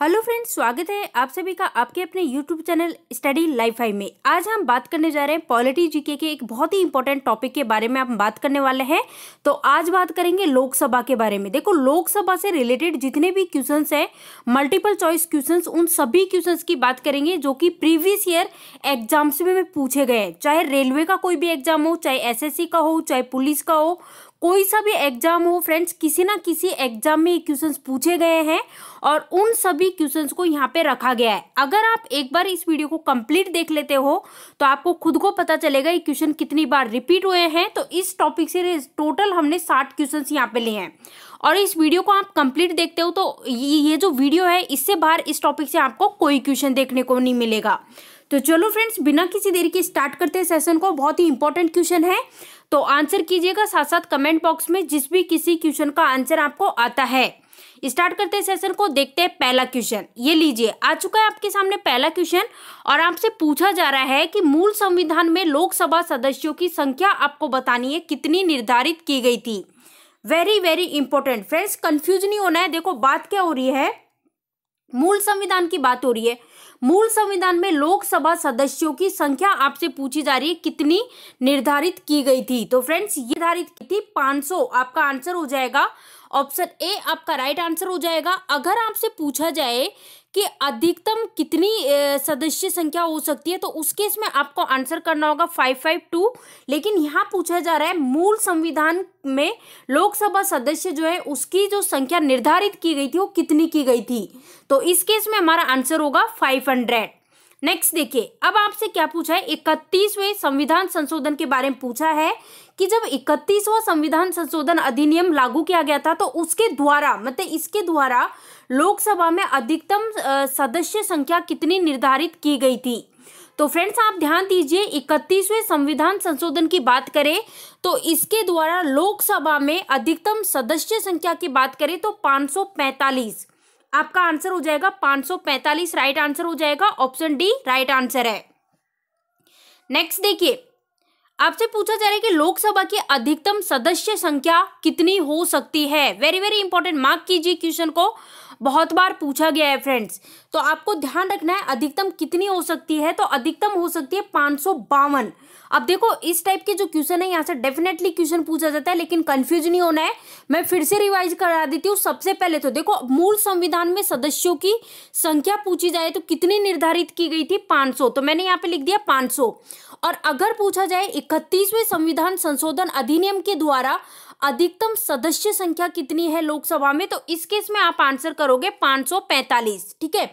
hello friends स्वागत है आप सभी का आपके अपने YouTube channel study life five में आज हम बात करने जा रहे हैं पॉलिटी जीके के एक बहुत ही इंपॉर्टेंट टॉपिक के बारे में हम बात करने वाले हैं तो आज बात करेंगे लोकसभा के बारे में देखो लोकसभा से रिलेटेड जितने भी क्वेश्चन हैं मल्टीपल चॉइस क्वेश्चन उन सभी क्वेश्चन की बात करेंगे जो कि प्रीवियस ईयर एग्जाम्स में पूछे गए हैं चाहे रेलवे का कोई भी एग्जाम हो चाहे एस का हो चाहे पुलिस का हो कोई सा भी एग्जाम हो फ्रेंड्स किसी ना किसी एग्जाम में क्वेश्चंस पूछे गए हैं और उन सभी क्वेश्चंस को यहाँ पे रखा गया है अगर आप एक बार इस वीडियो को कंप्लीट देख लेते हो तो आपको खुद को पता चलेगा ये क्वेश्चन कितनी बार रिपीट हुए हैं तो इस टॉपिक से टोटल हमने साठ क्वेश्चन यहाँ पे लिए हैं और इस वीडियो को आप कंप्लीट देखते हो तो ये जो वीडियो है इससे बाहर इस टॉपिक से आपको कोई क्वेश्चन देखने को नहीं मिलेगा तो चलो फ्रेंड्स बिना किसी देरी के स्टार्ट करते हैं सेशन को बहुत ही इंपॉर्टेंट क्वेश्चन है तो आंसर कीजिएगा साथ साथ कमेंट बॉक्स में जिस भी किसी क्वेश्चन का आंसर आपको आता है स्टार्ट करते हैं सेशन को देखते हैं पहला क्वेश्चन ये लीजिए आ चुका है आपके सामने पहला क्वेश्चन और आपसे पूछा जा रहा है कि मूल संविधान में लोकसभा सदस्यों की संख्या आपको बतानी है कितनी निर्धारित की गई थी very very important friends confuse नहीं होना है देखो बात क्या हो रही है मूल संविधान की बात हो रही है मूल संविधान में लोकसभा सदस्यों की संख्या आपसे पूछी जा रही है कितनी निर्धारित की गई थी तो फ्रेंड्स ये निर्धारित की थी 500 आपका आंसर हो जाएगा ऑप्शन ए आपका राइट आंसर हो जाएगा अगर आपसे पूछा जाए कि अधिकतम कितनी सदस्य संख्या हो सकती है तो उस केस में आपको आंसर करना होगा फाइव फाइव टू लेकिन यहाँ पूछा जा रहा है मूल संविधान में लोकसभा सदस्य जो है उसकी जो संख्या निर्धारित की गई थी वो कितनी की गई थी तो इस केस में हमारा आंसर होगा फाइव हंड्रेड नेक्स्ट देखिए अब आपसे क्या पूछा है इकतीसवें संविधान संशोधन के बारे में पूछा है कि जब इकतीसवां संविधान संशोधन अधिनियम लागू किया गया था तो उसके द्वारा मतलब इसके द्वारा लोकसभा में अधिकतम सदस्य संख्या कितनी निर्धारित की गई थी तो फ्रेंड्स आप ध्यान दीजिए इकतीसवें संविधान संशोधन की बात करें तो इसके द्वारा लोकसभा में अधिकतम सदस्य संख्या की बात करें तो 545 आपका आंसर हो जाएगा 545 राइट आंसर हो जाएगा ऑप्शन डी राइट आंसर है नेक्स्ट देखिए आपसे पूछा जा रहा है कि लोकसभा की अधिकतम सदस्य संख्या कितनी हो सकती है वेरी वेरी इंपॉर्टेंट मार्क कीजिए क्वेश्चन को बहुत बार पूछा गया है फ्रेंड्स तो आपको ध्यान रखना है अधिकतम कितनी हो सकती है तो अधिकतम हो सकती है पाँच अब देखो इस टाइप के जो क्वेश्चन है यहाँ से डेफिनेटली क्वेश्चन पूछा जाता है लेकिन कंफ्यूज नहीं होना है मैं फिर से रिवाइज करा देती हूँ सबसे पहले तो देखो मूल संविधान में सदस्यों की संख्या पूछी जाए तो कितनी निर्धारित की गई थी 500 तो मैंने यहाँ पे लिख दिया 500 और अगर पूछा जाए इकतीसवें संविधान संशोधन अधिनियम के द्वारा अधिकतम सदस्य संख्या कितनी है लोकसभा में तो इस केस में आप आंसर करोगे 545 ठीक है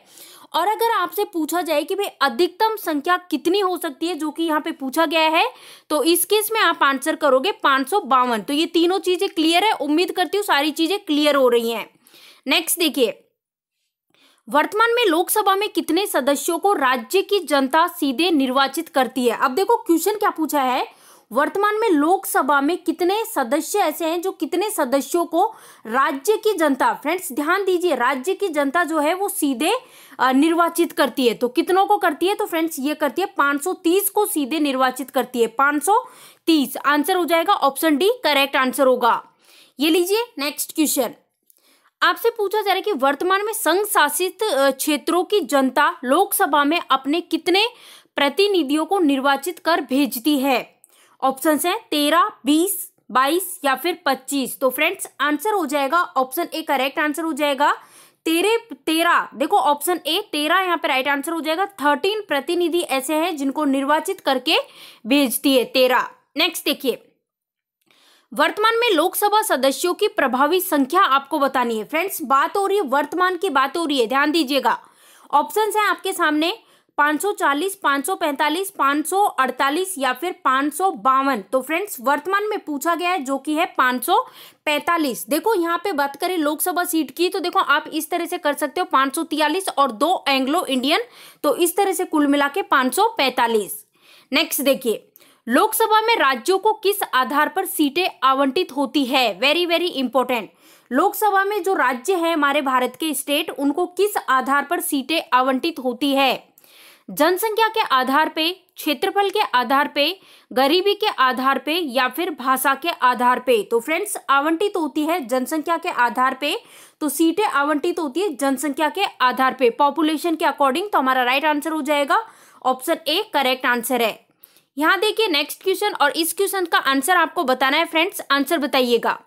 और अगर आपसे पूछा जाए कि भाई अधिकतम संख्या कितनी हो सकती है जो कि यहाँ पे पूछा गया है तो इस केस में आप आंसर करोगे बावन तो ये तीनों चीज़ें क्लियर है उम्मीद करती हूँ सारी चीज़ें क्लियर हो रही है नेक्स्ट देखिए वर्तमान में लोकसभा में कितने सदस्यों को राज्य की जनता सीधे निर्वाचित करती है अब देखो क्वेश्चन क्या पूछा है वर्तमान में लोकसभा में कितने सदस्य ऐसे हैं जो कितने सदस्यों को राज्य की जनता फ्रेंड्स ध्यान दीजिए राज्य की जनता जो है वो सीधे निर्वाचित करती है तो कितनों को करती है तो फ्रेंड्स ये करती है 530 को सीधे निर्वाचित करती है 530 आंसर हो जाएगा ऑप्शन डी करेक्ट आंसर होगा ये लीजिए नेक्स्ट क्वेश्चन आपसे पूछा जा रहा है कि वर्तमान में संघ शासित क्षेत्रों की जनता लोकसभा में अपने कितने प्रतिनिधियों को निर्वाचित कर भेजती है ऑप्शन है तेरह बीस बाईस या फिर पच्चीस तो फ्रेंड्स आंसर हो जाएगा ऑप्शन ए करेक्ट आंसर हो जाएगा तेरे तेरह देखो ऑप्शन ए तेरह यहाँ पे राइट आंसर हो जाएगा थर्टीन प्रतिनिधि ऐसे हैं जिनको निर्वाचित करके भेजती है तेरह नेक्स्ट देखिए वर्तमान में लोकसभा सदस्यों की प्रभावी संख्या आपको बतानी है फ्रेंड्स बात हो रही है वर्तमान की बात हो रही है ध्यान दीजिएगा ऑप्शन है आपके सामने 540, 545, 548 या फिर पाँच तो फ्रेंड्स वर्तमान में पूछा गया है जो कि है 545 देखो यहाँ पे बात करें लोकसभा सीट की तो देखो आप इस तरह से कर सकते हो 543 और दो एंग्लो इंडियन तो इस तरह से कुल मिला के पाँच नेक्स्ट देखिए लोकसभा में राज्यों को किस आधार पर सीटें आवंटित होती है वेरी वेरी इंपॉर्टेंट लोकसभा में जो राज्य है हमारे भारत के स्टेट उनको किस आधार पर सीटें आवंटित होती है जनसंख्या के आधार पे क्षेत्रफल के आधार पे गरीबी के आधार पे या फिर भाषा के आधार पे तो फ्रेंड्स आवंटित होती है जनसंख्या के आधार पे तो सीटें आवंटित होती है जनसंख्या के आधार पे पॉपुलेशन के अकॉर्डिंग तो हमारा राइट आंसर हो जाएगा ऑप्शन ए करेक्ट आंसर है यहाँ देखिए नेक्स्ट क्वेश्चन और इस क्वेश्चन का आंसर आपको बताना है फ्रेंड्स आंसर बताइएगा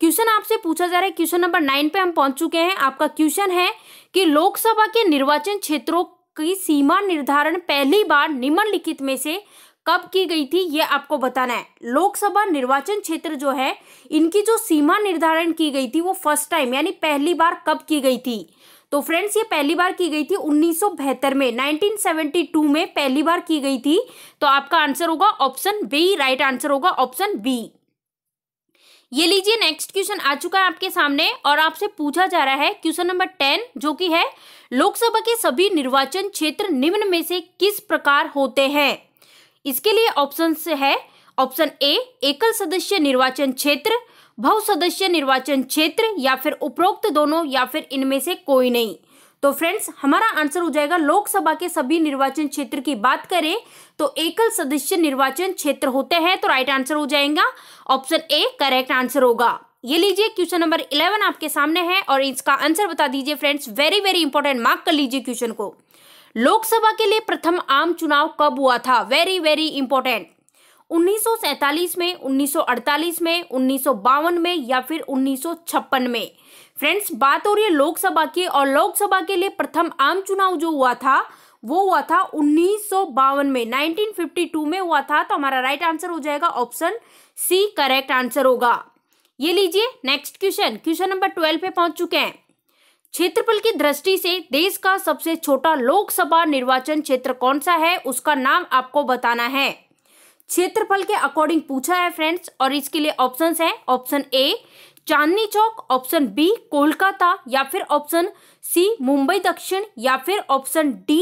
क्वेश्चन आपसे पूछा जा रहा है क्वेश्चन नंबर नाइन पे हम पहुंच चुके हैं आपका क्वेश्चन है कि लोकसभा के निर्वाचन क्षेत्रों की सीमा निर्धारण पहली बार निम्नलिखित में से कब की गई थी ये आपको बताना है लोकसभा निर्वाचन क्षेत्र जो है इनकी जो सीमा निर्धारण की गई थी वो फर्स्ट टाइम यानी पहली बार कब की गई थी तो फ्रेंड्स ये पहली बार की गई थी उन्नीस में 1972 में पहली बार की गई थी तो आपका आंसर होगा ऑप्शन बी राइट आंसर होगा ऑप्शन बी ये लीजिए नेक्स्ट क्वेश्चन आ चुका है आपके सामने और आपसे पूछा जा रहा है क्वेश्चन नंबर टेन जो कि है लोकसभा के सभी निर्वाचन क्षेत्र निम्न में से किस प्रकार होते हैं इसके लिए ऑप्शन है ऑप्शन ए एकल सदस्य निर्वाचन क्षेत्र बहु सदस्य निर्वाचन क्षेत्र या फिर उपरोक्त दोनों या फिर इनमें से कोई नहीं तो फ्रेंड्स हमारा आंसर हो जाएगा लोकसभा के सभी निर्वाचन क्षेत्र की बात करें तो एकल सदस्य निर्वाचन क्षेत्र होते हैं तो राइट आंसर हो जाएगा ऑप्शन ए करेक्ट आंसर होगा ये लीजिए क्वेश्चन नंबर इलेवन आपके सामने है और इसका आंसर बता दीजिए friends very very important mark कर लीजिए क्वेश्चन को लोकसभा के लिए प्रथम आम चुनाव कब हुआ था वेरी वेरी इंपॉर्टेंट 1947 में 1948 में उन्नीस में या फिर उन्नीस में फ्रेंड्स बात हो रही है लोकसभा की और लोकसभा के लिए प्रथम आम चुनाव जो हुआ था वो हुआ था उन्नीस में 1952 में हुआ था तो हमारा राइट आंसर हो जाएगा ऑप्शन सी करेक्ट आंसर होगा ये लीजिए next question question number twelve पे पहुंच चुके हैं क्षेत्रफल की दृष्टि से देश का सबसे छोटा लोकसभा निर्वाचन क्षेत्र कौन सा है उसका नाम आपको बताना है क्षेत्रफल के अकॉर्डिंग पूछा है फ्रेंड्स और इसके लिए ऑप्शंस हैं option A Chandni Chowk option B Kolkata या फिर ऑप्शन सी मुंबई दक्षिण या फिर ऑप्शन डी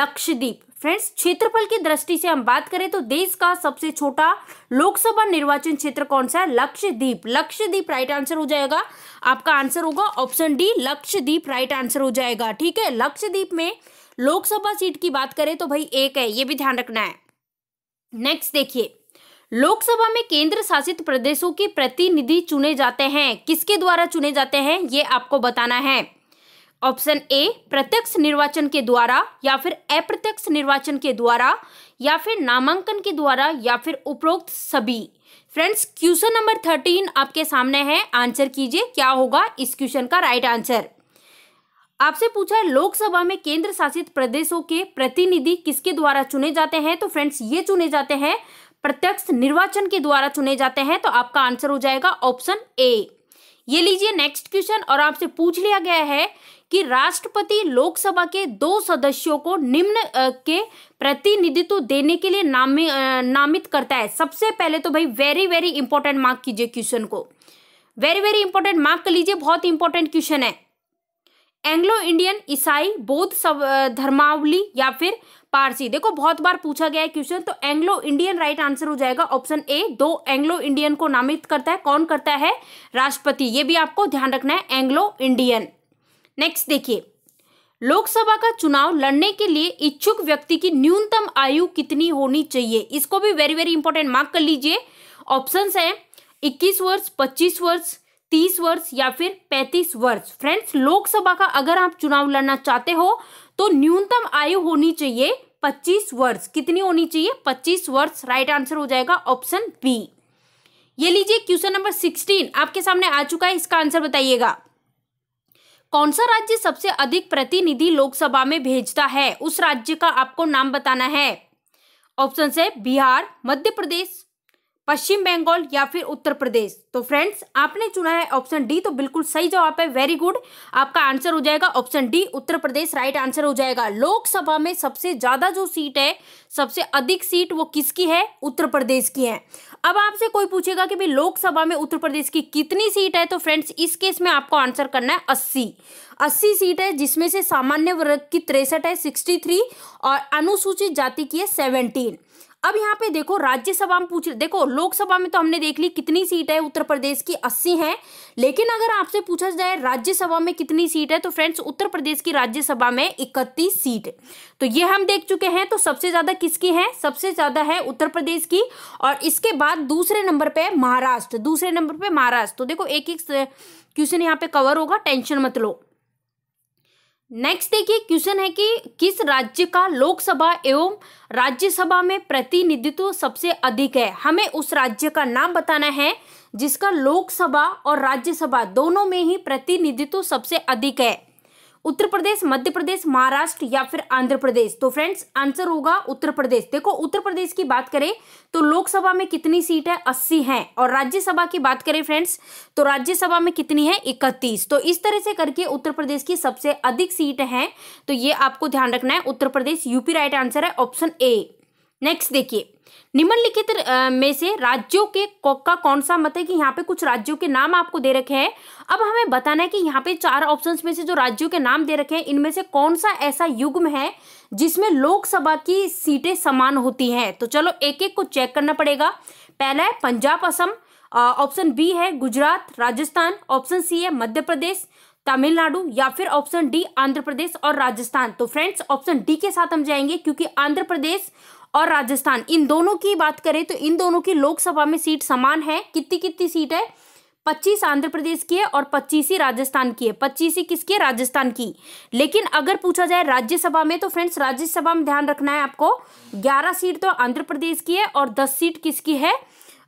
लक्षद्वीप फ्रेंड्स क्षेत्रफल की दृष्टि से हम बात करें तो देश का सबसे छोटा लोकसभा निर्वाचन क्षेत्र कौन सा है लक्षद्वीप लक्षद्वीप राइट आंसर हो जाएगा आपका आंसर होगा option D Lakshadweep right answer हो जाएगा ठीक है लक्षद्वीप में लोकसभा सीट की बात करें तो भाई एक है ये भी ध्यान रखना है नेक्स्ट देखिए लोकसभा में केंद्र शासित प्रदेशों के प्रतिनिधि चुने जाते हैं किसके द्वारा चुने जाते हैं ये आपको बताना है ऑप्शन ए प्रत्यक्ष निर्वाचन के द्वारा या फिर अप्रत्यक्ष निर्वाचन के द्वारा या फिर नामांकन के द्वारा या फिर उपरोक्त सभी फ्रेंड्स क्वेश्चन नंबर थर्टीन आपके सामने है आंसर कीजिए क्या होगा इस क्वेश्चन का राइट आंसर आपसे पूछा है लोकसभा में केंद्र शासित प्रदेशों के प्रतिनिधि किसके द्वारा चुने जाते हैं तो फ्रेंड्स ये चुने जाते हैं प्रत्यक्ष निर्वाचन के द्वारा चुने जाते हैं तो आपका आंसर हो जाएगा ऑप्शन ए ये लीजिए नेक्स्ट क्वेश्चन और आपसे पूछ लिया गया है कि राष्ट्रपति लोकसभा के दो सदस्यों को निम्न के प्रतिनिधित्व देने के लिए नामि, नामित करता है सबसे पहले तो भाई वेरी वेरी इंपॉर्टेंट मार्क कीजिए क्वेश्चन को वेरी वेरी इंपॉर्टेंट मार्क कर लीजिए बहुत इंपॉर्टेंट क्वेश्चन है एंग्लो इंडियन ईसाई बौद्ध धर्मावली या फिर पारसी देखो बहुत बार पूछा गया है क्वेश्चन तो एंग्लो इंडियन राइट आंसर हो जाएगा ऑप्शन ए दो एंग्लो इंडियन को नामित करता है कौन करता है राष्ट्रपति ये भी आपको ध्यान रखना है एंग्लो इंडियन नेक्स्ट देखिए लोकसभा का चुनाव लड़ने के लिए इच्छुक व्यक्ति की न्यूनतम आयु कितनी होनी चाहिए इसको भी वेरी वेरी इंपॉर्टेंट मार्क कर लीजिए ऑप्शंस है 21 वर्ष 25 वर्ष 30 वर्ष या फिर 35 वर्ष फ्रेंड्स लोकसभा का अगर आप चुनाव लड़ना चाहते हो तो न्यूनतम आयु होनी चाहिए 25 वर्ष कितनी होनी चाहिए 25 वर्ष राइट आंसर हो जाएगा ऑप्शन बी ये लीजिए क्वेश्चन नंबर 16 आपके सामने आ चुका है इसका आंसर बताइएगा कौन सा राज्य सबसे अधिक प्रतिनिधि लोकसभा में भेजता है उस राज्य का आपको नाम बताना है ऑप्शन है बिहार मध्य प्रदेश पश्चिम बंगाल या फिर उत्तर प्रदेश तो फ्रेंड्स आपने चुना है ऑप्शन डी तो बिल्कुल सही जवाब है वेरी गुड आपका आंसर हो जाएगा option D Uttar Pradesh right answer हो जाएगा लोकसभा में सबसे ज्यादा जो सीट है सबसे अधिक सीट वो किसकी है उत्तर प्रदेश की है अब आपसे कोई पूछेगा कि भाई लोकसभा में उत्तर प्रदेश की कितनी सीट है तो फ्रेंड्स इस केस में आपको आंसर करना है अस्सी अस्सी सीट है जिसमें से सामान्य वर्ग की तिरसठ है सिक्सटी थ्री और अनुसूचित जाति की है सेवनटीन अब यहाँ पे देखो राज्यसभा में पूछ देखो लोकसभा में तो हमने देख ली कितनी सीट है उत्तर प्रदेश की अस्सी है लेकिन अगर आपसे पूछा जाए राज्यसभा में कितनी सीट है तो फ्रेंड्स उत्तर प्रदेश की राज्यसभा में इकतीस सीट है तो ये हम देख चुके हैं तो सबसे ज्यादा किसकी है सबसे ज्यादा है उत्तर प्रदेश की और इसके बाद दूसरे नंबर पे महाराष्ट्र दूसरे नंबर पर महाराष्ट्र तो देखो एक एक क्वेश्चन यहाँ पे कवर होगा टेंशन मत लो नेक्स्ट देखिए क्वेश्चन है कि किस राज्य का लोकसभा एवं राज्यसभा में प्रतिनिधित्व सबसे अधिक है हमें उस राज्य का नाम बताना है जिसका लोकसभा और राज्यसभा दोनों में ही प्रतिनिधित्व सबसे अधिक है उत्तर प्रदेश मध्य प्रदेश महाराष्ट्र या फिर आंध्र प्रदेश तो फ्रेंड्स आंसर होगा उत्तर प्रदेश देखो उत्तर प्रदेश की बात करें तो लोकसभा में कितनी सीट है अस्सी है और राज्यसभा की बात करें फ्रेंड्स तो राज्यसभा में कितनी है इकतीस तो इस तरह से करके उत्तर प्रदेश की सबसे अधिक सीट है तो ये आपको ध्यान रखना है Uttar Pradesh UP right answer है ऑप्शन ए नेक्स्ट देखिए निम्नलिखित में से राज्यों के का कौन सा मत है कि यहाँ पे कुछ राज्यों के नाम आपको दे रखे हैं अब हमें बताना है कि यहाँ पे चार ऑप्शंस में से जो राज्यों के नाम दे रखे हैं इनमें से कौन सा ऐसा युग्म है जिसमें लोकसभा की सीटें समान होती हैं तो चलो एक एक को चेक करना पड़ेगा पहला है पंजाब असम ऑप्शन बी है गुजरात राजस्थान ऑप्शन सी है मध्य प्रदेश तमिलनाडु या फिर ऑप्शन डी आंध्र प्रदेश और राजस्थान तो फ्रेंड्स ऑप्शन डी के साथ हम जाएंगे क्योंकि आंध्र प्रदेश और राजस्थान इन दोनों की बात करें तो इन दोनों की लोकसभा में सीट समान है कितनी कितनी सीट है पच्चीस आंध्र प्रदेश की है और पच्चीस ही राजस्थान की है पच्चीस ही किसकी है राजस्थान की लेकिन अगर पूछा जाए राज्यसभा में तो फ्रेंड्स राज्यसभा में ध्यान रखना है आपको ग्यारह सीट तो आंध्र प्रदेश की है और दस सीट किसकी है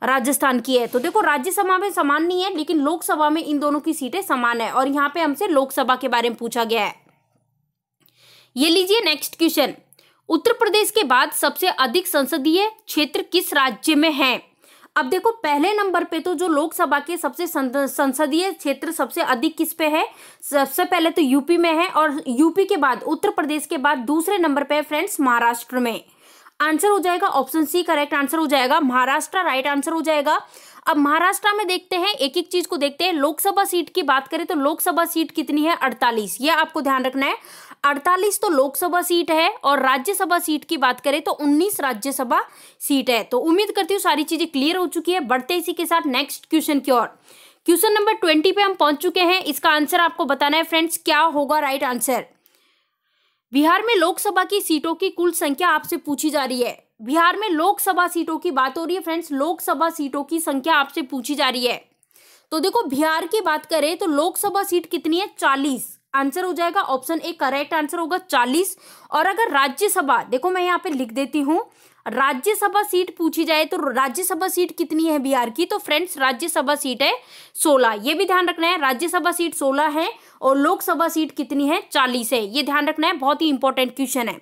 राजस्थान की है तो देखो राज्यसभा में समान नहीं है लेकिन लोकसभा में इन दोनों की सीटें समान है और यहाँ पे हमसे लोकसभा के बारे में पूछा गया है ये लीजिए नेक्स्ट क्वेश्चन उत्तर प्रदेश के बाद सबसे अधिक संसदीय क्षेत्र किस राज्य में है अब देखो पहले नंबर पे तो जो लोकसभा के सबसे संसदीय क्षेत्र सबसे अधिक किस पे है सबसे पहले तो यूपी में है और यूपी के बाद उत्तर प्रदेश के बाद दूसरे नंबर पे है फ्रेंड्स महाराष्ट्र में आंसर हो जाएगा ऑप्शन सी करेक्ट आंसर हो जाएगा महाराष्ट्र राइट आंसर हो जाएगा अब महाराष्ट्र में देखते हैं एक एक चीज को देखते हैं लोकसभा सीट की बात करें तो लोकसभा सीट कितनी है अड़तालीस ये आपको ध्यान रखना है अड़तालीस तो लोकसभा सीट है और राज्यसभा सीट की बात करें तो उन्नीस राज्यसभा सीट है तो उम्मीद करती हूँ सारी चीजें क्लियर हो चुकी है बढ़ते इसी के साथ नेक्स्ट क्वेश्चन की ओर क्वेश्चन नंबर ट्वेंटी पे हम पहुंच चुके हैं इसका आंसर आपको बताना है फ्रेंड्स क्या होगा राइट आंसर बिहार में लोकसभा की सीटों की कुल संख्या आपसे पूछी जा रही है बिहार में लोकसभा सीटों की बात हो रही है फ्रेंड्स लोकसभा सीटों की संख्या आपसे पूछी जा रही है तो देखो बिहार की बात करें तो लोकसभा सीट कितनी है चालीस आंसर हो जाएगा ऑप्शन ए करेक्ट आंसर होगा चालीस और अगर राज्यसभा देखो मैं यहाँ पे लिख देती हूँ राज्यसभा सीट पूछी जाए तो राज्यसभा सीट कितनी है बिहार की तो फ्रेंड्स राज्यसभा सीट है सोलह ये भी ध्यान रखना है राज्यसभा सीट सोलह है और लोकसभा सीट कितनी है चालीस है ये ध्यान रखना है बहुत ही इंपॉर्टेंट क्वेश्चन है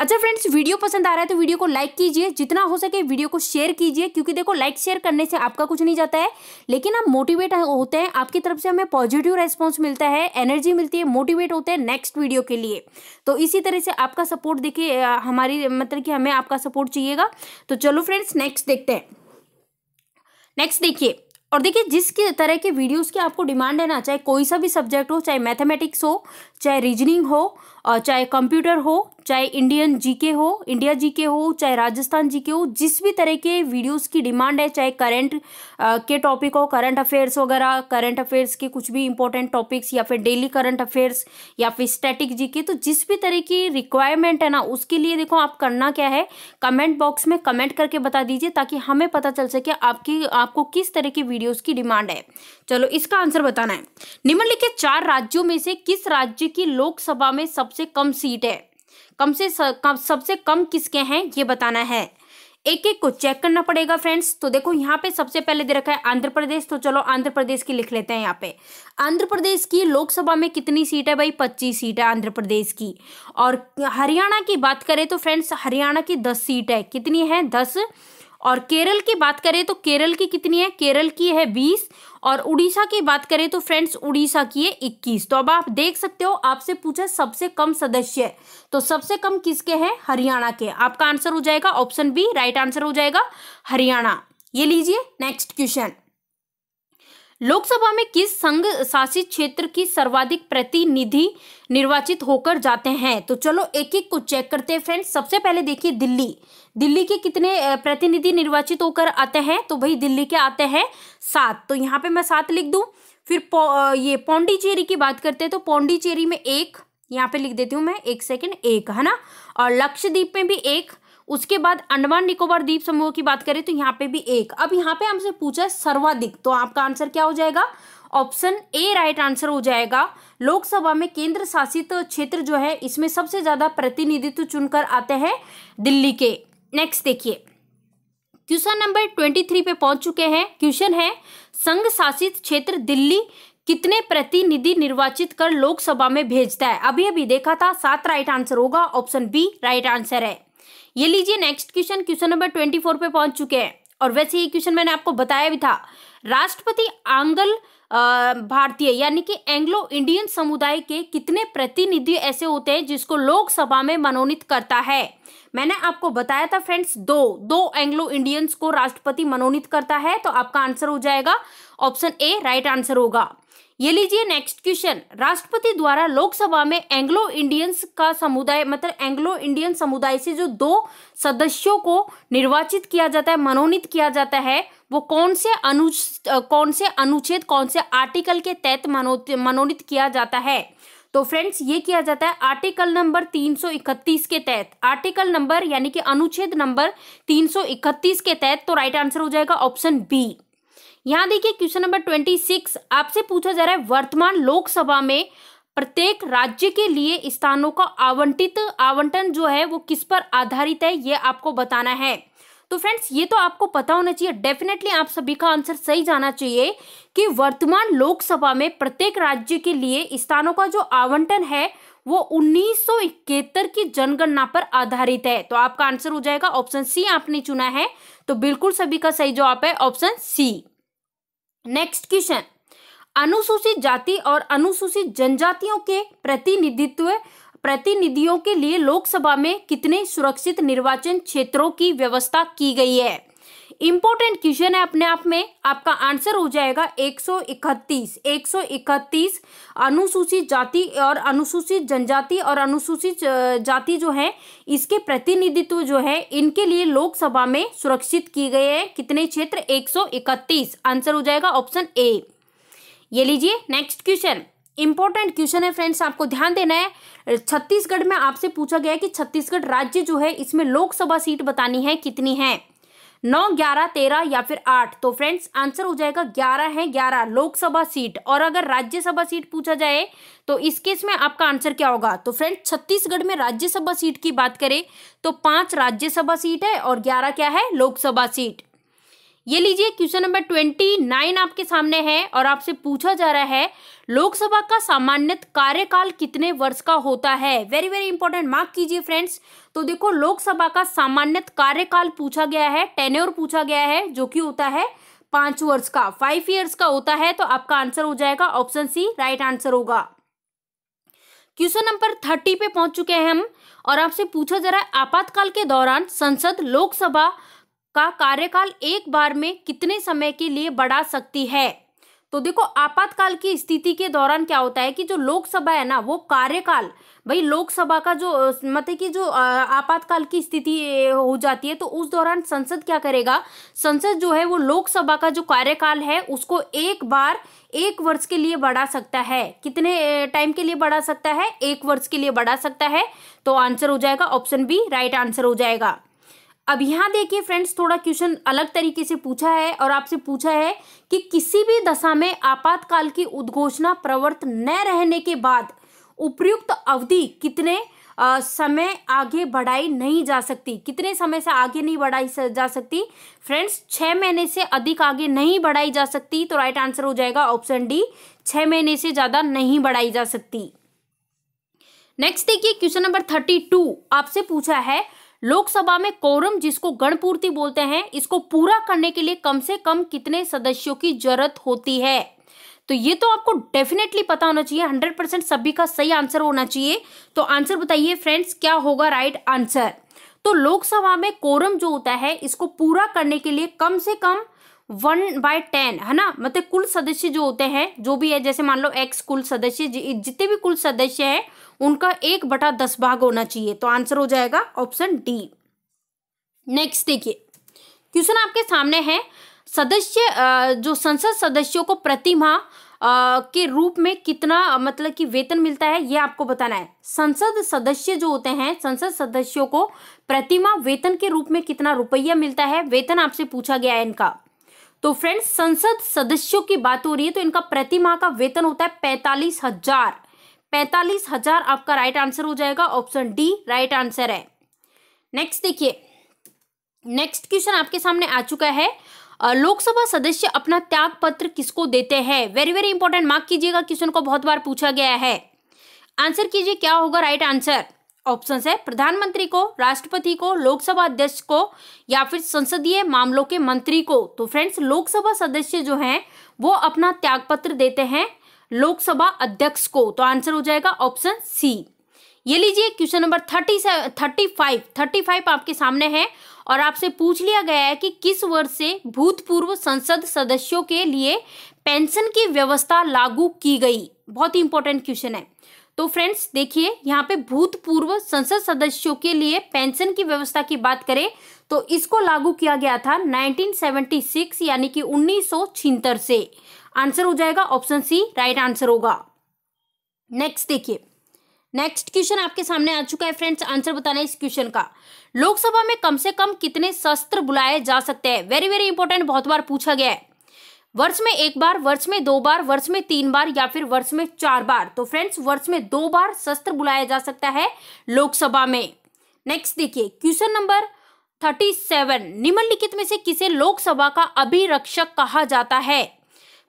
अच्छा फ्रेंड्स वीडियो पसंद आ रहा है तो वीडियो को लाइक कीजिए जितना हो सके वीडियो को शेयर कीजिए क्योंकि देखो लाइक शेयर करने से आपका कुछ नहीं जाता है लेकिन आप मोटिवेट होते हैं आपकी तरफ से हमें पॉजिटिव रेस्पॉन्स मिलता है एनर्जी मिलती है मोटिवेट होते हैं नेक्स्ट वीडियो के लिए तो इसी तरह से आपका सपोर्ट देखिए हमारी मतलब कि हमें आपका सपोर्ट चाहिएगा तो चलो फ्रेंड्स नेक्स्ट देखते हैं नेक्स्ट देखिए और देखिए जिस के तरह के वीडियोस की आपको डिमांड है ना चाहे कोई सा भी सब्जेक्ट हो चाहे मैथमेटिक्स हो चाहे रीजनिंग हो चाहे कंप्यूटर हो चाहे इंडियन जीके हो इंडिया जीके हो चाहे राजस्थान जीके हो जिस भी तरह के वीडियोस की डिमांड है चाहे करंट के टॉपिक हो करंट अफेयर्स वगैरह करंट अफेयर्स के कुछ भी इंपॉर्टेंट टॉपिक्स या फिर डेली करंट अफेयर्स या फिर स्टैटिक जीके तो जिस भी तरह की रिक्वायरमेंट है ना उसके लिए देखो आप करना क्या है कमेंट बॉक्स में कमेंट करके बता दीजिए ताकि हमें पता चल सके आपकी आपको किस तरह की वीडियोज़ की डिमांड है चलो इसका आंसर बताना है निम्नलिखित चार राज्यों में से किस राज्य की लोकसभा में सबसे कम सीट है कम से कम, सबसे कम किसके हैं ये बताना है एक एक को चेक करना पड़ेगा फ्रेंड्स तो देखो यहाँ पे सबसे पहले दे रखा है आंध्र प्रदेश तो चलो आंध्र प्रदेश की लिख लेते हैं यहाँ पे आंध्र प्रदेश की लोकसभा में कितनी सीट है भाई पच्चीस सीट है आंध्र प्रदेश की और हरियाणा की बात करें तो फ्रेंड्स हरियाणा की दस सीट है कितनी है दस और केरल की बात करें तो केरल की कितनी है केरल की है बीस और उड़ीसा की बात करें तो फ्रेंड्स उड़ीसा की है इक्कीस तो अब आप देख सकते हो आपसे पूछा सबसे कम सदस्य तो सबसे कम किसके हैं हरियाणा के आपका आंसर हो जाएगा ऑप्शन बी राइट आंसर हो जाएगा हरियाणा ये लीजिए नेक्स्ट क्वेश्चन लोकसभा में किस संघ शासित क्षेत्र की सर्वाधिक प्रतिनिधि निर्वाचित होकर जाते हैं तो चलो एक एक को चेक करते हैं फ्रेंड्स सबसे पहले देखिए दिल्ली दिल्ली के कितने प्रतिनिधि निर्वाचित होकर आते हैं तो भाई दिल्ली के आते हैं सात तो यहाँ पे मैं सात लिख दूँ फिर ये पौंडीचेरी की बात करते हैं तो पौंडीचेरी में एक यहाँ पे लिख देती हूँ मैं एक सेकेंड एक है ना और लक्षद्वीप में भी एक उसके बाद अंडमान निकोबार द्वीप समूह की बात करें तो यहाँ पे भी एक अब यहाँ पे हमसे पूछा है सर्वाधिक तो आपका आंसर क्या हो जाएगा ऑप्शन ए राइट आंसर हो जाएगा लोकसभा में केंद्र शासित क्षेत्र जो है इसमें सबसे ज़्यादा प्रतिनिधित्व चुनकर आते हैं दिल्ली के नेक्स्ट देखिए क्वेश्चन नंबर ट्वेंटी थ्री पे पहुंच चुके हैं क्वेश्चन है संघ शासित क्षेत्र दिल्ली कितने प्रतिनिधि निर्वाचित कर लोकसभा में भेजता है अभी अभी देखा था सात राइट आंसर होगा ऑप्शन बी राइट आंसर है ये लीजिए next question question number twenty four पे पहुंच चुके हैं और वैसे ये क्वेश्चन मैंने आपको बताया भी था राष्ट्रपति आंगल भारतीय यानी कि एंग्लो इंडियन समुदाय के कितने प्रतिनिधि ऐसे होते हैं जिसको लोकसभा में मनोनीत करता है मैंने आपको बताया था फ्रेंड्स दो दो एंग्लो इंडियंस को राष्ट्रपति मनोनीत करता है तो आपका आंसर हो जाएगा ऑप्शन ए राइट आंसर होगा ये लीजिए नेक्स्ट क्वेश्चन राष्ट्रपति द्वारा लोकसभा में एंग्लो इंडियंस का समुदाय मतलब एंग्लो इंडियन समुदाय से जो दो सदस्यों को निर्वाचित किया जाता है मनोनीत किया जाता है वो कौन से अनु कौन से अनुच्छेद कौन से आर्टिकल के तहत मनोनीत किया जाता है तो फ्रेंड्स ये किया जाता है आर्टिकल नंबर 331 के तहत आर्टिकल नंबर यानी कि अनुच्छेद नंबर 331 के तहत तो राइट आंसर हो जाएगा ऑप्शन बी यहाँ देखिए क्वेश्चन नंबर 26 आपसे पूछा जा रहा है वर्तमान लोकसभा में प्रत्येक राज्य के लिए स्थानों का आवंटित आवंटन जो है वो किस पर आधारित है ये आपको बताना है तो फ्रेंड्स ये तो आपको पता होना चाहिए डेफिनेटली आप सभी का आंसर सही जाना चाहिए कि वर्तमान लोकसभा में प्रत्येक राज्य के लिए स्थानों का जो आवंटन है वो उन्नीस की जनगणना पर आधारित है तो आपका आंसर हो जाएगा ऑप्शन सी आपने चुना है तो बिल्कुल सभी का सही जवाब है ऑप्शन सी नेक्स्ट क्वेश्चन अनुसूचित जाति और अनुसूचित जनजातियों के प्रतिनिधित्व प्रतिनिधियों के लिए लोकसभा में कितने सुरक्षित निर्वाचन क्षेत्रों की व्यवस्था की गई है इम्पोर्टेंट क्वेश्चन है अपने आप में आपका आंसर हो जाएगा 131 131 अनुसूचित जाति और अनुसूचित जनजाति और अनुसूचित जाति जो है इसके प्रतिनिधित्व जो है इनके लिए लोकसभा में सुरक्षित की गए हैं कितने क्षेत्र 131 आंसर हो जाएगा ऑप्शन ए ये लीजिए नेक्स्ट क्वेश्चन इंपॉर्टेंट क्वेश्चन है फ्रेंड्स आपको ध्यान देना है छत्तीसगढ़ में आपसे पूछा गया कि छत्तीसगढ़ राज्य जो है इसमें लोकसभा सीट बतानी है कितनी है नौ ग्यारह तेरह या फिर आठ तो फ्रेंड्स आंसर हो जाएगा ग्यारह है ग्यारह लोकसभा सीट और अगर राज्यसभा सीट पूछा जाए तो इस केस में आपका आंसर क्या होगा तो फ्रेंड्स छत्तीसगढ़ में राज्यसभा सीट की बात करें तो पांच राज्यसभा सीट है और ग्यारह क्या है लोकसभा सीट ये लीजिए क्वेश्चन नंबर ट्वेंटी नाइन आपके सामने है और आपसे पूछा जा रहा है लोकसभा का सामान्य कार्यकाल कितने वर्ष का होता है वेरी वेरी इंपॉर्टेंट मार्क कीजिए फ्रेंड्स तो देखो लोकसभा का सामान्य कार्यकाल पूछा गया है टेन्योर पूछा गया है जो कि होता है पांच वर्ष का फाइव ईयर्स का होता है तो आपका आंसर हो जाएगा ऑप्शन सी राइट आंसर होगा क्वेश्चन नंबर थर्टी पे पहुंच चुके हैं हम और आपसे पूछा जा रहा है आपातकाल के दौरान संसद लोकसभा का कार्यकाल एक बार में कितने समय के लिए बढ़ा सकती है तो देखो आपातकाल की स्थिति के दौरान क्या होता है कि जो लोकसभा है ना वो कार्यकाल भाई लोकसभा का जो मतलब कि जो आपातकाल की स्थिति हो जाती है तो उस दौरान संसद क्या करेगा संसद जो है वो लोकसभा का जो कार्यकाल है उसको एक बार एक वर्ष के लिए बढ़ा सकता है कितने टाइम के लिए बढ़ा सकता है एक वर्ष के लिए बढ़ा सकता है तो आंसर हो जाएगा ऑप्शन बी राइट आंसर हो जाएगा अब यहाँ देखिए फ्रेंड्स थोड़ा क्वेश्चन अलग तरीके से पूछा है और आपसे पूछा है कि किसी भी दशा में आपातकाल की उद्घोषणा प्रवर्त न रहने के बाद उपयुक्त अवधि कितने आ, समय आगे बढ़ाई नहीं जा सकती कितने समय से आगे नहीं बढ़ाई जा सकती फ्रेंड्स छः महीने से अधिक आगे नहीं बढ़ाई जा सकती तो राइट आंसर हो जाएगा ऑप्शन डी छः महीने से ज़्यादा नहीं बढ़ाई जा सकती नेक्स्ट देखिए क्वेश्चन नंबर थर्टी टू आपसे पूछा है लोकसभा में कोरम जिसको गणपूर्ति बोलते हैं इसको पूरा करने के लिए कम से कम कितने सदस्यों की जरूरत होती है तो ये तो आपको डेफिनेटली पता होना चाहिए हंड्रेड परसेंट सभी का सही आंसर होना चाहिए तो आंसर बताइए फ्रेंड्स क्या होगा राइट आंसर तो लोकसभा में कोरम जो होता है इसको पूरा करने के लिए कम से कम वन बाय टेन है ना मतलब कुल सदस्य जो होते हैं जो भी है जैसे मान लो एक्स कुल सदस्य जितने भी कुल सदस्य है उनका एक बटा दस भाग होना चाहिए तो आंसर हो जाएगा ऑप्शन डी नेक्स्ट देखिए क्वेश्चन आपके सामने है सदस्य जो संसद सदस्यों को प्रतिमा के रूप में कितना मतलब कि वेतन मिलता है ये आपको बताना है संसद सदस्य जो होते हैं संसद सदस्यों को प्रतिमा वेतन के रूप में कितना रुपया मिलता है वेतन आपसे पूछा गया है इनका तो फ्रेंड्स संसद सदस्यों की बात हो रही है तो इनका प्रति माह का वेतन होता है पैंतालीस हजार पैंतालीस हजार आपका राइट आंसर हो जाएगा ऑप्शन डी राइट आंसर है नेक्स्ट देखिए नेक्स्ट क्वेश्चन आपके सामने आ चुका है लोकसभा सदस्य अपना त्याग पत्र किसको देते हैं वेरी वेरी इंपॉर्टेंट मार्क कीजिएगा क्वेश्चन को बहुत बार पूछा गया है आंसर कीजिए क्या होगा राइट आंसर ऑप्शन है प्रधानमंत्री को राष्ट्रपति को लोकसभा अध्यक्ष को या फिर संसदीय मामलों के मंत्री को तो फ्रेंड्स लोकसभा सदस्य जो हैं वो अपना त्यागपत्र देते हैं लोकसभा अध्यक्ष को तो आंसर हो जाएगा ऑप्शन सी ये लीजिए question number thirty seven thirty five thirty five आपके सामने है और आपसे पूछ लिया गया है कि किस वर्ष से भूतपूर्व संसद सदस्यों के लिए पेंशन की व्यवस्था लागू की गई बहुत ही इंपॉर्टेंट क्वेश्चन है तो फ्रेंड्स देखिए यहाँ पे भूतपूर्व संसद सदस्यों के लिए पेंशन की व्यवस्था की बात करें तो इसको लागू किया गया था 1976 यानी कि उन्नीस से आंसर हो जाएगा ऑप्शन सी राइट आंसर होगा नेक्स्ट देखिए नेक्स्ट क्वेश्चन आपके सामने आ चुका है फ्रेंड्स आंसर बताना इस क्वेश्चन का लोकसभा में कम से कम कितने शस्त्र बुलाए जा सकते हैं वेरी वेरी इंपॉर्टेंट बहुत बार पूछा गया है वर्ष में एक बार वर्ष में दो बार वर्ष में तीन बार या फिर वर्ष में चार बार तो फ्रेंड्स वर्ष में दो बार शस्त्र बुलाया जा सकता है लोकसभा में नेक्स्ट देखिए क्वेश्चन नंबर थर्टी सेवन निम्नलिखित में से किसे लोकसभा का अभिरक्षक कहा जाता है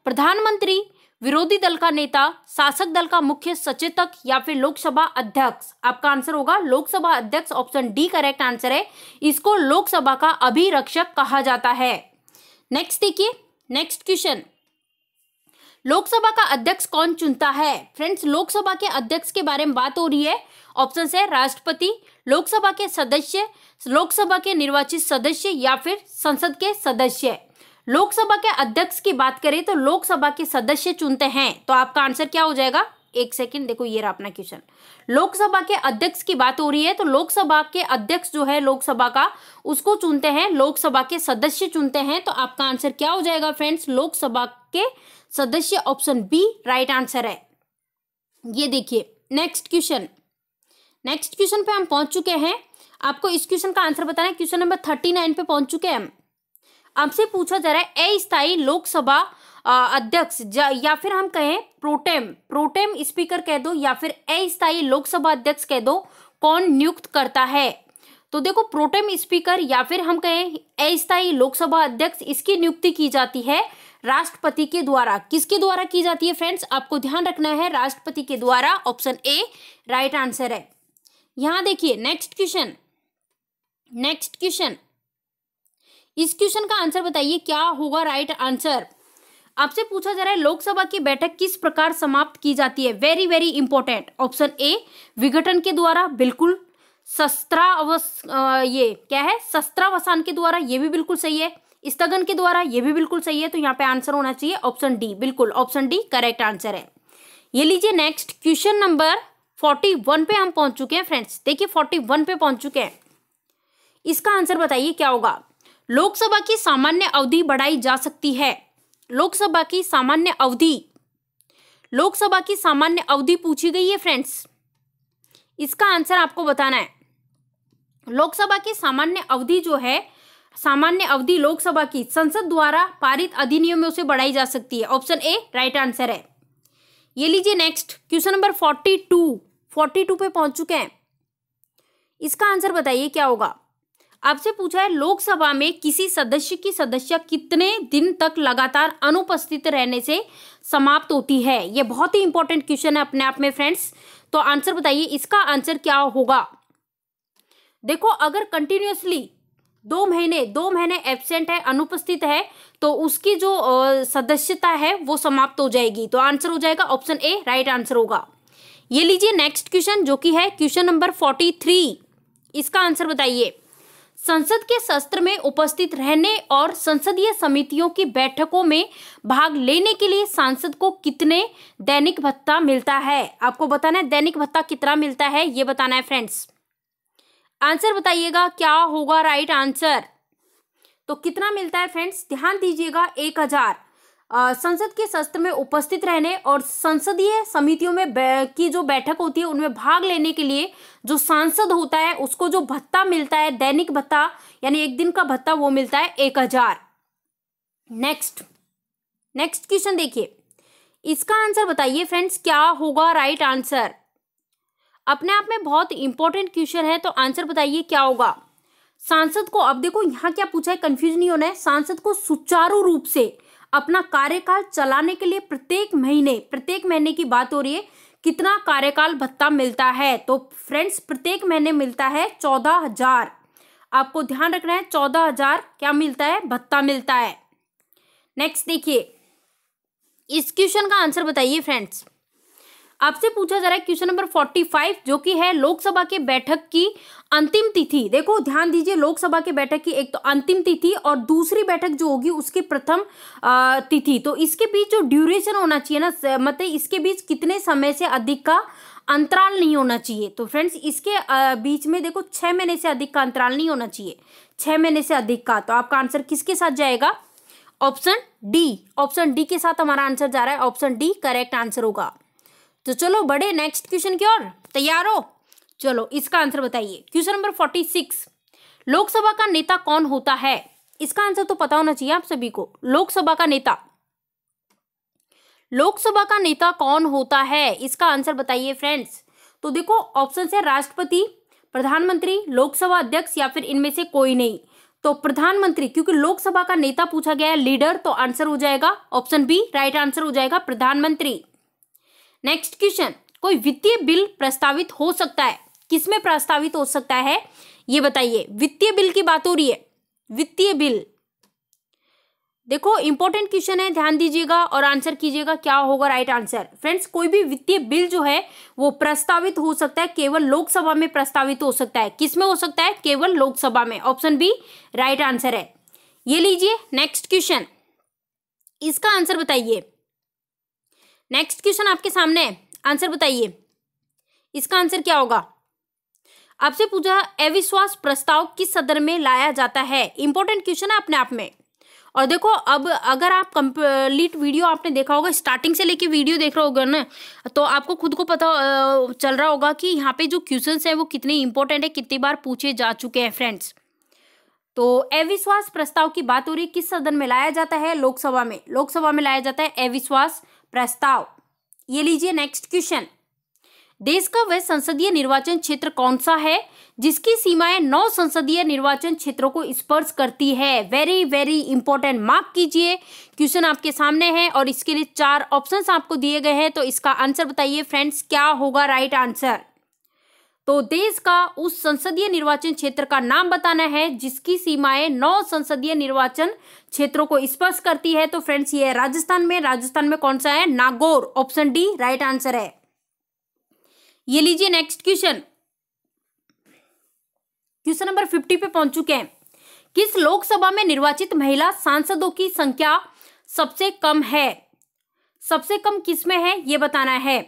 प्रधानमंत्री विरोधी दल का नेता शासक दल का मुख्य सचेतक या फिर लोकसभा अध्यक्ष आपका आंसर होगा लोकसभा अध्यक्ष ऑप्शन डी करेक्ट आंसर है इसको लोकसभा का अभिरक्षक कहा जाता है नेक्स्ट देखिए नेक्स्ट क्वेश्चन लोकसभा का अध्यक्ष कौन चुनता है फ्रेंड्स लोकसभा के अध्यक्ष के बारे में बात हो रही है ऑप्शन है राष्ट्रपति लोकसभा के सदस्य लोकसभा के निर्वाचित सदस्य या फिर संसद के सदस्य लोकसभा के अध्यक्ष की बात करें तो लोकसभा के सदस्य चुनते हैं तो आपका आंसर क्या हो जाएगा एक सेकेंड देखो ये रहा अपना क्वेश्चन लोकसभा के अध्यक्ष की बात हो रही है तो लोकसभा के अध्यक्ष जो है लोकसभा का उसको चुनते हैं लोकसभा के सदस्य चुनते हैं तो आपका आंसर क्या हो जाएगा फ्रेंड्स लोकसभा के सदस्य ऑप्शन बी राइट आंसर है ये देखिए नेक्स्ट क्वेश्चन नेक्स्ट क्वेश्चन पे हम पहुंच चुके हैं आपको इस क्वेश्चन का आंसर बताना है क्वेश्चन नंबर थर्टी नाइन पे पहुंच चुके हैं हम आपसे पूछा जा रहा है अस्थायी लोकसभा अध्यक्ष या फिर हम कहें प्रोटेम प्रोटेम स्पीकर कह दो या फिर अस्थायी लोकसभा अध्यक्ष कह दो कौन नियुक्त करता है तो देखो प्रोटेम स्पीकर या फिर हम कहें अस्थायी लोकसभा अध्यक्ष इसकी नियुक्ति की जाती है राष्ट्रपति के द्वारा किसके द्वारा की जाती है फ्रेंड्स आपको ध्यान रखना है राष्ट्रपति के द्वारा ऑप्शन ए राइट आंसर है यहां देखिए नेक्स्ट क्वेश्चन नेक्स्ट क्वेश्चन इस क्वेश्चन का आंसर बताइए क्या होगा राइट आंसर आपसे पूछा जा रहा है लोकसभा की बैठक किस प्रकार समाप्त की जाती है very very important option A विघटन के द्वारा बिल्कुल शस्त्रावस ये क्या है शस्त्रावसान के द्वारा ये भी बिल्कुल सही है स्थगन के द्वारा ये भी बिल्कुल सही है तो यहाँ पे आंसर होना चाहिए ऑप्शन डी बिल्कुल ऑप्शन डी करेक्ट आंसर है ये लीजिए next question number forty one पे हम पहुंच चुके हैं फ्रेंड्स देखिए फोर्टी वन पे पहुंच चुके हैं इसका आंसर बताइए क्या होगा लोकसभा की सामान्य अवधि बढ़ाई जा सकती है लोकसभा की सामान्य अवधि लोकसभा की सामान्य अवधि पूछी गई है फ्रेंड्स इसका आंसर आपको बताना है लोकसभा की सामान्य अवधि जो है सामान्य अवधि लोकसभा की संसद द्वारा पारित अधिनियम में उसे बढ़ाई जा सकती है ऑप्शन ए राइट आंसर है ये लीजिए next question number forty two forty two पे पहुंच चुके हैं इसका आंसर बताइए क्या होगा आपसे पूछा है लोकसभा में किसी सदस्य की सदस्य कितने दिन तक लगातार अनुपस्थित रहने से समाप्त होती है ये बहुत ही इंपॉर्टेंट क्वेश्चन है अपने आप में फ्रेंड्स तो आंसर बताइए इसका आंसर क्या होगा देखो अगर कंटिन्यूसली दो महीने दो महीने एबसेंट है अनुपस्थित है तो उसकी जो सदस्यता है वो समाप्त हो जाएगी तो आंसर हो जाएगा ऑप्शन ए राइट आंसर होगा ये लीजिए नेक्स्ट क्वेश्चन जो कि है क्वेश्चन नंबर फोर्टी थ्री इसका आंसर बताइए संसद के सत्र में उपस्थित रहने और संसदीय समितियों की बैठकों में भाग लेने के लिए सांसद को कितने दैनिक भत्ता मिलता है आपको बताना है दैनिक भत्ता कितना मिलता है ये बताना है फ्रेंड्स आंसर बताइएगा क्या होगा राइट आंसर तो कितना मिलता है फ्रेंड्स ध्यान दीजिएगा एक हजार संसद के सत्र में उपस्थित रहने और संसदीय समितियों में की जो बैठक होती है उनमें भाग लेने के लिए जो सांसद होता है उसको जो भत्ता मिलता है दैनिक भत्ता यानी एक दिन का भत्ता वो मिलता है एक हजार नेक्स्ट नेक्स्ट क्वेश्चन देखिए इसका आंसर बताइए फ्रेंड्स क्या होगा राइट आंसर अपने आप में बहुत इंपॉर्टेंट क्वेश्चन है तो आंसर बताइए क्या होगा सांसद को अब देखो यहाँ क्या पूछा है कंफ्यूज नहीं होना है सांसद को सुचारू रूप से अपना कार्यकाल चलाने के लिए प्रत्येक महीने प्रत्येक महीने की बात हो रही है कितना कार्यकाल भत्ता मिलता है तो फ्रेंड्स प्रत्येक महीने मिलता है चौदह हजार आपको ध्यान रखना है चौदह हजार क्या मिलता है भत्ता मिलता है नेक्स्ट देखिए इस क्वेश्चन का आंसर बताइए फ्रेंड्स आपसे पूछा जा रहा है क्वेश्चन नंबर फोर्टी फाइव जो कि है लोकसभा के बैठक की अंतिम तिथि देखो ध्यान दीजिए लोकसभा के बैठक की एक तो अंतिम तिथि और दूसरी बैठक जो होगी उसकी प्रथम तिथि तो इसके बीच जो ड्यूरेशन होना चाहिए ना मतलब इसके बीच कितने समय से अधिक का अंतराल नहीं होना चाहिए तो फ्रेंड्स इसके बीच में देखो छह महीने से अधिक का अंतराल नहीं होना चाहिए छह महीने से अधिक का तो आपका आंसर किसके साथ जाएगा ऑप्शन डी ऑप्शन डी के साथ हमारा आंसर जा रहा है ऑप्शन डी करेक्ट आंसर होगा तो चलो बड़े नेक्स्ट क्वेश्चन की ओर तैयार हो चलो इसका आंसर बताइए question number forty six Lok Sabha का नेता कौन होता है इसका आंसर तो पता होना चाहिए आप सभी को लोकसभा का नेता लोकसभा का नेता कौन होता है इसका आंसर बताइए फ्रेंड्स तो देखो ऑप्शन है राष्ट्रपति प्रधानमंत्री लोकसभा अध्यक्ष या फिर इनमें से कोई नहीं तो प्रधानमंत्री क्योंकि लोकसभा का नेता पूछा गया है लीडर तो आंसर हो जाएगा ऑप्शन बी राइट आंसर हो जाएगा प्रधानमंत्री नेक्स्ट क्वेश्चन कोई वित्तीय बिल प्रस्तावित हो सकता है किसमें प्रस्तावित हो सकता है ये बताइए वित्तीय बिल की बात हो रही है वित्तीय बिल देखो इंपॉर्टेंट क्वेश्चन है ध्यान दीजिएगा और आंसर कीजिएगा क्या होगा राइट आंसर फ्रेंड्स कोई भी वित्तीय बिल जो है वो प्रस्तावित हो सकता है केवल लोकसभा में प्रस्तावित हो सकता है किस में हो सकता है केवल लोकसभा में ऑप्शन बी राइट आंसर है ये लीजिए नेक्स्ट क्वेश्चन इसका आंसर बताइए नेक्स्ट क्वेश्चन आपके सामने है आंसर बताइए इसका आंसर क्या होगा आपसे पूछा अविश्वास प्रस्ताव किस सदर में लाया जाता है इंपॉर्टेंट क्वेश्चन है अपने आप में और देखो अब अगर आप कंप्लीट वीडियो आपने देखा होगा स्टार्टिंग से लेके वीडियो देख रहा होगा ना तो आपको खुद को पता चल रहा होगा कि यहाँ पे जो क्वेश्चन हैं वो कितने इंपॉर्टेंट है कितनी बार पूछे जा चुके हैं फ्रेंड्स तो अविश्वास प्रस्ताव की बात हो रही किस सदन में लाया जाता है लोकसभा में लोकसभा में लाया जाता है अविश्वास प्रस्ताव ये लीजिए नेक्स्ट क्वेश्चन देश का वह संसदीय निर्वाचन क्षेत्र कौन सा है जिसकी सीमाएं नौ संसदीय निर्वाचन क्षेत्रों को स्पर्श करती है वेरी वेरी इंपॉर्टेंट मार्क कीजिए क्वेश्चन आपके सामने है और इसके लिए चार ऑप्शंस आपको दिए गए हैं तो इसका आंसर बताइए फ्रेंड्स क्या होगा राइट आंसर तो देश का उस संसदीय निर्वाचन क्षेत्र का नाम बताना है जिसकी सीमाएं नौ संसदीय निर्वाचन क्षेत्रों को स्पर्श करती है तो फ्रेंड्स ये राजस्थान में राजस्थान में कौन सा है Nagaur option D right answer है ये लीजिए next question question number fifty पे पहुंच चुके हैं किस लोकसभा में निर्वाचित महिला सांसदों की संख्या सबसे कम है सबसे कम किसमें है यह बताना है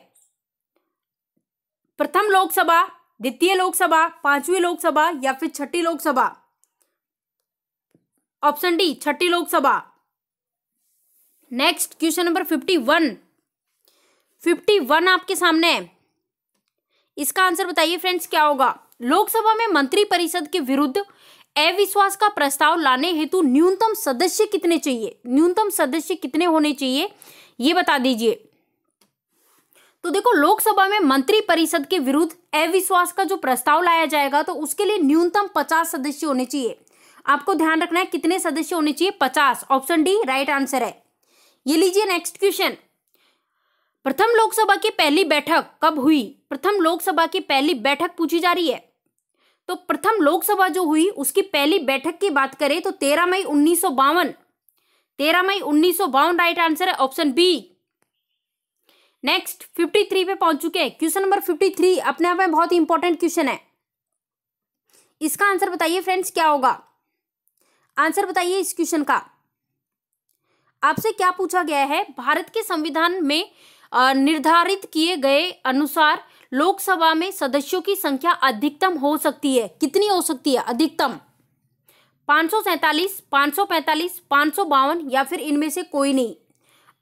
प्रथम लोकसभा द्वितीय लोकसभा पांचवी लोकसभा या फिर छठी लोकसभा ऑप्शन डी छठी Lok Sabha next question number fifty one fifty one आपके सामने है इसका आंसर बताइए फ्रेंड्स क्या होगा लोकसभा में मंत्री परिषद के विरुद्ध अविश्वास का प्रस्ताव लाने हेतु न्यूनतम सदस्य कितने चाहिए न्यूनतम सदस्य कितने होने चाहिए ये बता दीजिए तो देखो लोकसभा में मंत्री परिषद के विरुद्ध अविश्वास का जो प्रस्ताव लाया जाएगा तो उसके लिए न्यूनतम पचास सदस्य होने चाहिए आपको ध्यान रखना है कितने सदस्य होने चाहिए पचास ऑप्शन डी राइट आंसर है ये लीजिए नेक्स्ट क्वेश्चन प्रथम लोकसभा की पहली बैठक कब हुई प्रथम लोकसभा की पहली बैठक पूछी जा रही है तो प्रथम लोकसभा जो हुई उसकी पहली बैठक की बात करें तो तेरह मई उन्नीस सौ बावन तेरह मई उन्नीस सौ बावन राइट आंसर है option B next fifty three पे पहुंच चुके हैं क्वेश्चन नंबर फिफ्टी थ्री अपने आप में बहुत ही इंपॉर्टेंट क्वेश्चन है इसका आंसर बताइए फ्रेंड्स क्या होगा आंसर बताइए इस क्वेश्चन का आपसे क्या पूछा गया है भारत के संविधान में निर्धारित किए गए अनुसार लोकसभा में सदस्यों की संख्या अधिकतम हो सकती है कितनी हो सकती है अधिकतम पांच सौ सैतालीस पांच सौ पैंतालीस पांच सौ बावन या फिर इनमें से कोई नहीं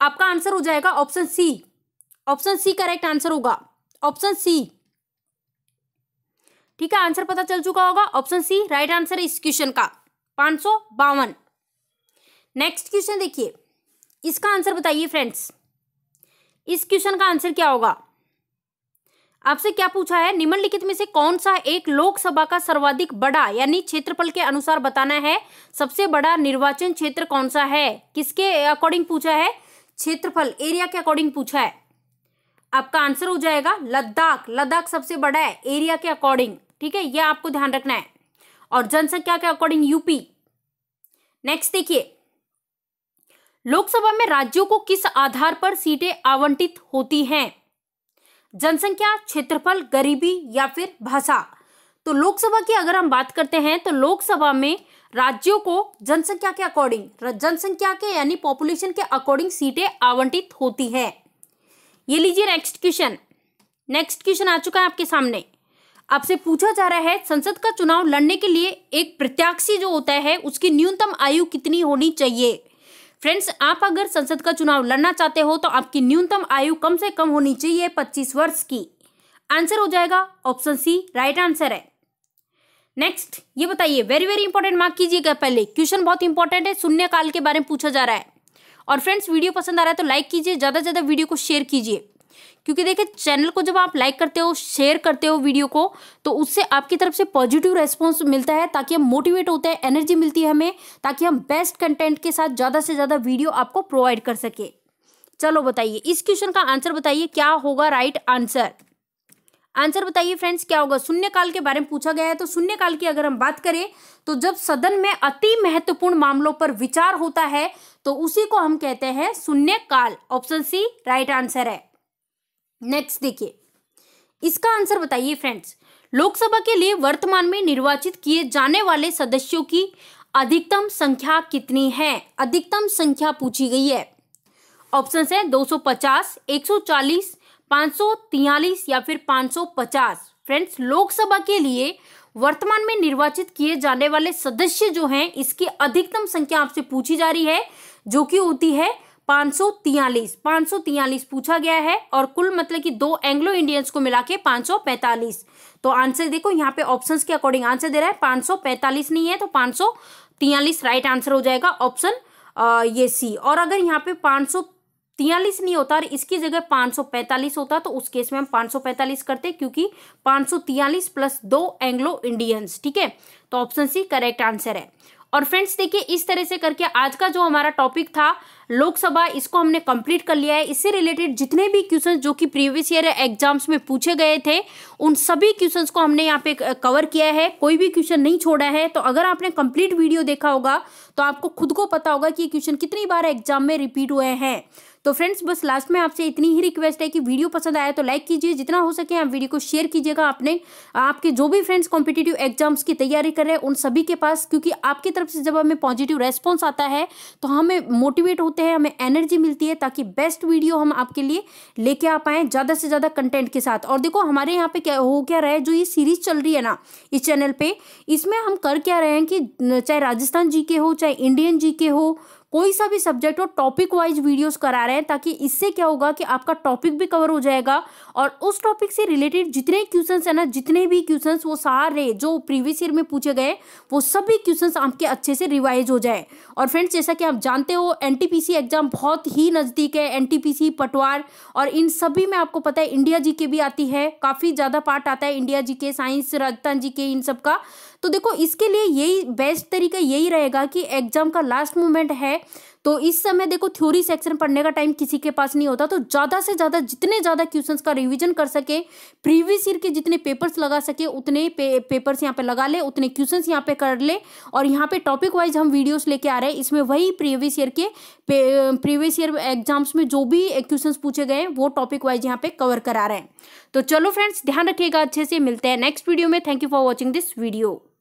आपका आंसर हो जाएगा option C option C correct answer होगा ऑप्शन सी ठीक है आंसर पता चल चुका होगा ऑप्शन सी राइट आंसर इस क्वेश्चन का पांच सौ बावन नेक्स्ट क्वेश्चन देखिए इसका आंसर बताइए फ्रेंड्स इस क्वेश्चन का आंसर क्या होगा आपसे क्या पूछा है निम्नलिखित में से कौन सा एक लोकसभा का सर्वाधिक बड़ा यानी क्षेत्रफल के अनुसार बताना है सबसे बड़ा निर्वाचन क्षेत्र कौन सा है किसके अकॉर्डिंग पूछा है क्षेत्रफल एरिया के अकॉर्डिंग पूछा है आपका आंसर हो जाएगा लद्दाख लद्दाख सबसे बड़ा है एरिया के अकॉर्डिंग ठीक है ये आपको ध्यान रखना है और जनसंख्या के अकॉर्डिंग यूपी नेक्स्ट देखिए लोकसभा में राज्यों को किस आधार पर सीटें आवंटित होती हैं जनसंख्या क्षेत्रफल गरीबी या फिर भाषा तो लोकसभा की अगर हम बात करते हैं तो लोकसभा में राज्यों को जनसंख्या के अकॉर्डिंग जनसंख्या के यानी पॉपुलेशन के अकॉर्डिंग सीटें आवंटित होती हैं ये लीजिए नेक्स्ट क्वेश्चन नेक्स्ट क्वेश्चन आ चुका है आपके सामने आपसे पूछा जा रहा है संसद का चुनाव लड़ने के लिए एक प्रत्याशी जो होता है उसकी न्यूनतम आयु कितनी होनी चाहिए फ्रेंड्स आप अगर संसद का चुनाव लड़ना चाहते हो तो आपकी न्यूनतम आयु कम से कम होनी चाहिए पच्चीस वर्ष की आंसर हो जाएगा ऑप्शन सी राइट आंसर है नेक्स्ट ये बताइए वेरी वेरी इंपॉर्टेंट मार्क कीजिएगा पहले क्वेश्चन बहुत इंपॉर्टेंट है शून्य काल के बारे में पूछा जा रहा है और फ्रेंड्स वीडियो पसंद आ रहा है तो लाइक कीजिए ज़्यादा से ज़्यादा वीडियो को शेयर कीजिए क्योंकि देखिए चैनल को जब आप लाइक करते हो शेयर करते हो वीडियो को तो उससे आपकी तरफ से पॉजिटिव रेस्पॉन्स मिलता है ताकि हम मोटिवेट होते हैं एनर्जी मिलती है हमें ताकि हम बेस्ट कंटेंट के साथ ज़्यादा से ज़्यादा वीडियो आपको प्रोवाइड कर सके चलो बताइए इस क्वेश्चन का आंसर बताइए क्या होगा राइट आंसर आंसर बताइए फ्रेंड्स क्या होगा शून्य काल के बारे में पूछा गया है तो शून्य काल की अगर हम बात करें तो जब सदन में अति महत्वपूर्ण मामलों पर विचार होता है तो उसी को हम कहते हैं शून्य काल ऑप्शन सी राइट आंसर है नेक्स्ट देखिए इसका आंसर बताइए फ्रेंड्स लोकसभा के लिए वर्तमान में निर्वाचित किए जाने वाले सदस्यों की अधिकतम संख्या कितनी है अधिकतम संख्या पूछी गई है ऑप्शन है 250, 140, 543 या फिर 550 फ्रेंड्स लोकसभा के लिए वर्तमान में निर्वाचित किए जाने वाले सदस्य जो हैं इसकी अधिकतम संख्या आपसे पूछी जा रही है जो कि होती है पाँच सौ तियालीस पांच सौ तियालीस पूछा गया है और कुल मतलब कि दो एंग्लो इंडियंस को मिला के पांच सौ पैंतालीस तो आंसर देखो यहाँ पे ऑप्शंस के अकॉर्डिंग आंसर दे रहा है पांच सौ पैंतालीस नहीं है तो पाँच सौ तियालीस राइट आंसर हो जाएगा ऑप्शन ये सी और अगर यहाँ पे पाँच सौ तियालीस नहीं होता और इसकी जगह पांच सौ पैंतालीस होता तो उस केस में हम पांच सौ पैंतालीस करते क्योंकि पांच सौ तियालीस प्लस दो एंग्लो इंडियंस ठीक है तो ऑप्शन सी करेक्ट आंसर है और फ्रेंड्स देखिए इस तरह से करके आज का जो हमारा टॉपिक था लोकसभा इसको हमने कंप्लीट कर लिया है इससे रिलेटेड जितने भी क्वेश्चंस जो कि प्रीवियस ईयर एग्जाम्स में पूछे गए थे उन सभी क्वेश्चंस को हमने यहाँ पे कवर किया है कोई भी क्वेश्चन नहीं छोड़ा है तो अगर आपने कंप्लीट वीडियो देखा होगा तो आपको खुद को पता होगा कि ये क्वेश्चन कितनी बार एग्जाम में रिपीट हुए हैं तो फ्रेंड्स बस लास्ट में आपसे इतनी ही रिक्वेस्ट है कि वीडियो पसंद आया तो लाइक कीजिए जितना हो सके आप वीडियो को शेयर कीजिएगा अपने आपके जो भी फ्रेंड्स कॉम्पिटेटिव एग्जाम्स की तैयारी कर रहे हैं उन सभी के पास क्योंकि आपकी तरफ से जब हमें पॉजिटिव रेस्पॉन्स आता है तो हमें मोटिवेट होते हैं हमें एनर्जी मिलती है ताकि बेस्ट वीडियो हम आपके लिए लेके आ पाएँ ज़्यादा से ज़्यादा कंटेंट के साथ और देखो हमारे यहाँ पे क्या हो क्या रहा है जो ये सीरीज चल रही है ना इस चैनल पे इसमें हम कर क्या रहे हैं कि चाहे राजस्थान जी के हो चाहे इंडियन जी के हो कोई सा भी सब्जेक्ट हो टॉपिक वाइज वीडियोस करा रहे हैं ताकि इससे क्या होगा कि आपका टॉपिक भी कवर हो जाएगा और उस टॉपिक से रिलेटेड जितने क्वेश्चन है ना जितने भी क्वेश्चन वो सारे जो प्रीवियस ईयर में पूछे गए वो सभी क्वेश्चन आपके अच्छे से रिवाइज हो जाए और फ्रेंड्स जैसा कि आप जानते हो एन एग्जाम बहुत ही नज़दीक है एन पटवार और इन सभी में आपको पता है इंडिया जी के भी आती है काफ़ी ज़्यादा पार्ट आता है इंडिया जी के साइंस राजस्थान जी के इन सब का तो देखो इसके लिए यही बेस्ट तरीका यही रहेगा कि एग्जाम का लास्ट मोमेंट है तो इस समय देखो थ्योरी सेक्शन पढ़ने का टाइम किसी के पास नहीं होता तो ज़्यादा से ज़्यादा जितने ज़्यादा क्वेश्चंस का रिवीजन कर सके प्रीवियस ईयर के जितने पेपर्स लगा सके उतने पे, पेपर्स यहाँ पे लगा ले उतने क्वेश्चंस यहाँ पे कर ले और यहाँ पे टॉपिक वाइज हम वीडियोस लेके आ रहे हैं इसमें वही प्रीवियस ईयर के प्रीवियस ईयर एग्जाम्स में जो भी क्वेश्चन पूछे गए वो टॉपिक वाइज यहाँ पे कवर करा रहे हैं तो चलो फ्रेंड्स ध्यान रखिएगा अच्छे से मिलते हैं नेक्स्ट वीडियो में thank you for watching this video